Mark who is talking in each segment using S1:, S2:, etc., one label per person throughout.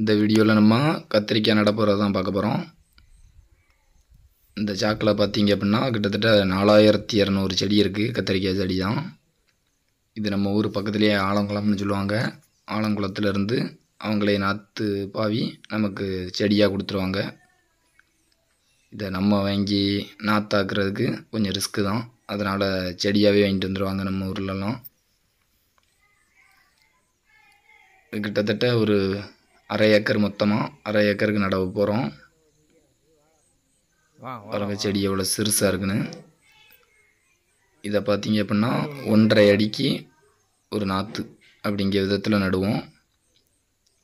S1: இந்த வீடியோவில் நம்ம கத்திரிக்காய் நட போகிறது தான் பார்க்க போகிறோம் இந்த சாக்கில் பார்த்தீங்க அப்படின்னா கிட்டத்தட்ட நாலாயிரத்தி இரநூறு செடி இருக்குது கத்திரிக்காய் செடி தான் இது நம்ம ஊர் பக்கத்துலேயே ஆலங்குளம்னு சொல்லுவாங்க ஆலங்குளத்துலேருந்து அவங்களே நாற்று பாவி நமக்கு செடியாக கொடுத்துருவாங்க இதை நம்ம வாங்கி நாற்றாக்குறதுக்கு கொஞ்சம் ரிஸ்க்கு தான் அதனால் செடியாகவே வாங்கிட்டு வந்துடுவாங்க நம்ம ஊர்லலாம் கிட்டத்தட்ட ஒரு அரை ஏக்கர் மொத்தமாக அரை ஏக்கருக்கு நடவு போகிறோம் பாருங்க செடி எவ்வளோ சிறுசாக இருக்குன்னு இதை பார்த்தீங்க அப்படின்னா ஒன்றரை அடிக்கு ஒரு நாற்று அப்படிங்கிற விதத்தில் நடுவோம்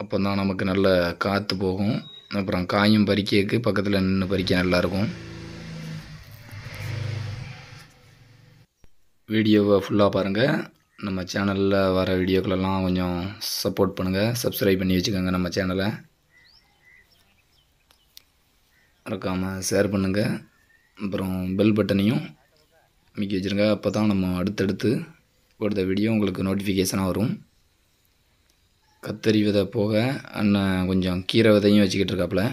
S1: அப்போ தான் நமக்கு நல்ல காற்று போகும் அப்புறம் காயும் பறிக்கிறதுக்கு பக்கத்தில் நின்று பறிக்க நல்லாயிருக்கும் வீடியோவை ஃபுல்லாக பாருங்கள் நம்ம சேனலில் வர வீடியோக்களெல்லாம் கொஞ்சம் சப்போர்ட் பண்ணுங்கள் சப்ஸ்கிரைப் பண்ணி வச்சுக்கோங்க நம்ம சேனலை மறக்காமல் ஷேர் பண்ணுங்கள் அப்புறம் பெல் பட்டனையும் அமைக்கி வச்சுருங்க அப்போ தான் நம்ம அடுத்தடுத்து கொடுத்த வீடியோ உங்களுக்கு நோட்டிஃபிகேஷனாக வரும் கத்தரி விதை போக அண்ணன் கொஞ்சம் கீரை விதையும் வச்சுக்கிட்டு இருக்காப்புல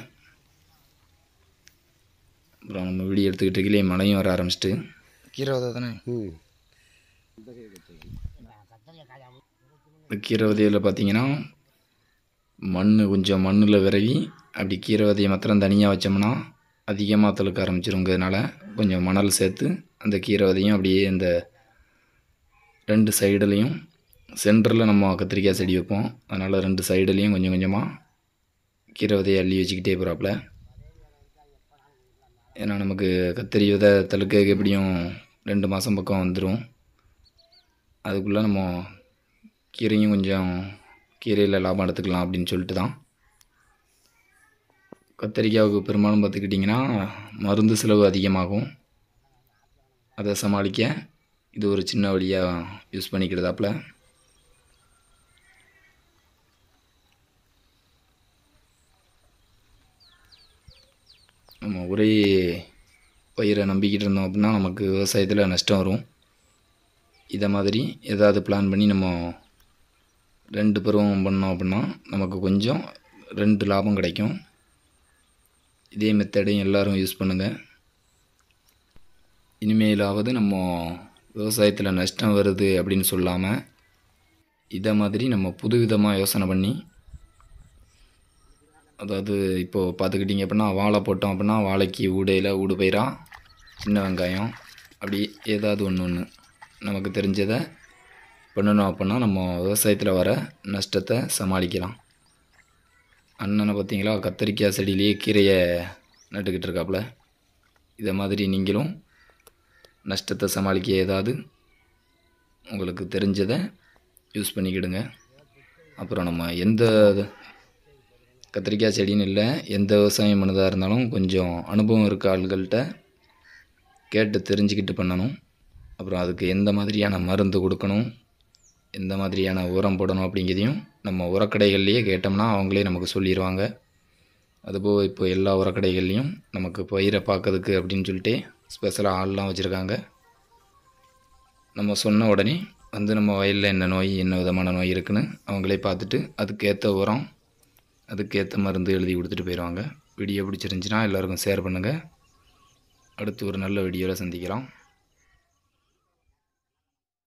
S1: அப்புறம் நம்ம வீடியோ எடுத்துக்கிட்டு இருக்கலையே மழையும் வர ஆரம்பிச்சிட்டு கீரை விதை தானே ம் இந்த கீரை விதையில் பார்த்திங்கன்னா மண் கொஞ்சம் மண்ணில் விரவி அப்படி கீரை விதையை மாத்திரம் தனியாக வச்சோம்னா அதிகமாக தழுக்க ஆரம்பிச்சிருங்கிறதுனால கொஞ்சம் மணல் சேர்த்து அந்த கீரை விதையும் அப்படியே இந்த ரெண்டு சைடுலேயும் சென்டரில் நம்ம கத்திரிக்காய் செடி வைப்போம் அதனால் ரெண்டு சைடுலேயும் கொஞ்சம் கொஞ்சமாக கீரை விதையை அள்ளி வச்சுக்கிட்டே போகிறாப்புல ஏன்னா நமக்கு கத்திரி விதை தழுக்க எப்படியும் ரெண்டு மாதம் பக்கம் வந்துடும் அதுக்குள்ளே நம்ம கீரையும் கொஞ்சம் கீரையில் லாபம் எடுத்துக்கலாம் அப்படின்னு சொல்லிட்டு தான் கத்திரிக்காவுக்கு பெரும்பாலும் பார்த்துக்கிட்டிங்கன்னா மருந்து செலவு அதிகமாகும் அதை சமாளிக்க இது ஒரு சின்ன வழியாக யூஸ் பண்ணிக்கிறதாப்பில் நம்ம ஒரே பயிரை நம்பிக்கிட்டு இருந்தோம் அப்படின்னா நமக்கு விவசாயத்தில் நஷ்டம் வரும் இதை மாதிரி ஏதாவது பிளான் பண்ணி நம்ம ரெண்டு பருவம் பண்ணோம் அப்படின்னா நமக்கு கொஞ்சம் ரெண்டு லாபம் கிடைக்கும் இதே மெத்தடையும் எல்லோரும் யூஸ் பண்ணுங்கள் இனிமேலாவது நம்ம விவசாயத்தில் நஷ்டம் வருது அப்படின்னு சொல்லாமல் இதை மாதிரி நம்ம புதுவிதமாக யோசனை பண்ணி அதாவது இப்போது பார்த்துக்கிட்டிங்க அப்படின்னா வாழை போட்டோம் அப்படின்னா வாழைக்கு ஊடையில் ஊடு பயிரா சின்ன வெங்காயம் அப்படி ஏதாவது ஒன்று ஒன்று நமக்கு தெரிஞ்சதை பண்ணணும் அப்படின்னா நம்ம விவசாயத்தில் வர நஷ்டத்தை சமாளிக்கலாம் அண்ணனை பார்த்திங்களா கத்திரிக்காய் செடியிலேயே கீரையை நட்டுக்கிட்டு இருக்காப்புல இதை மாதிரி நீங்களும் நஷ்டத்தை சமாளிக்க ஏதாவது உங்களுக்கு தெரிஞ்சதை யூஸ் பண்ணிக்கிடுங்க அப்புறம் நம்ம எந்த கத்திரிக்காய் செடின்னு இல்லை எந்த விவசாயம் பண்ணதாக இருந்தாலும் கொஞ்சம் அனுபவம் இருக்க ஆள்கள்கிட்ட கேட்டு தெரிஞ்சுக்கிட்டு பண்ணணும் அப்புறம் அதுக்கு எந்த மாதிரியான மருந்து கொடுக்கணும் எந்த மாதிரியான உரம் போடணும் அப்படிங்கிறதையும் நம்ம உரக்கடைகள்லேயே கேட்டோம்னா அவங்களே நமக்கு சொல்லிடுவாங்க அதுபோக இப்போ எல்லா உரக்கடைகள்லேயும் நமக்கு பயிரை பார்க்கறதுக்கு அப்படின்னு சொல்லிட்டு ஸ்பெஷலாக ஆள்லாம் வச்சுருக்காங்க நம்ம சொன்ன உடனே வந்து நம்ம வயலில் என்ன நோய் என்ன விதமான நோய் இருக்குன்னு அவங்களே பார்த்துட்டு அதுக்கேற்ற உரம் அதுக்கேற்ற மருந்து எழுதி கொடுத்துட்டு போயிடுவாங்க வீடியோ பிடிச்சிருந்துச்சின்னா எல்லாருக்கும் ஷேர் பண்ணுங்கள் அடுத்து ஒரு நல்ல வீடியோவில் சந்திக்கிறான்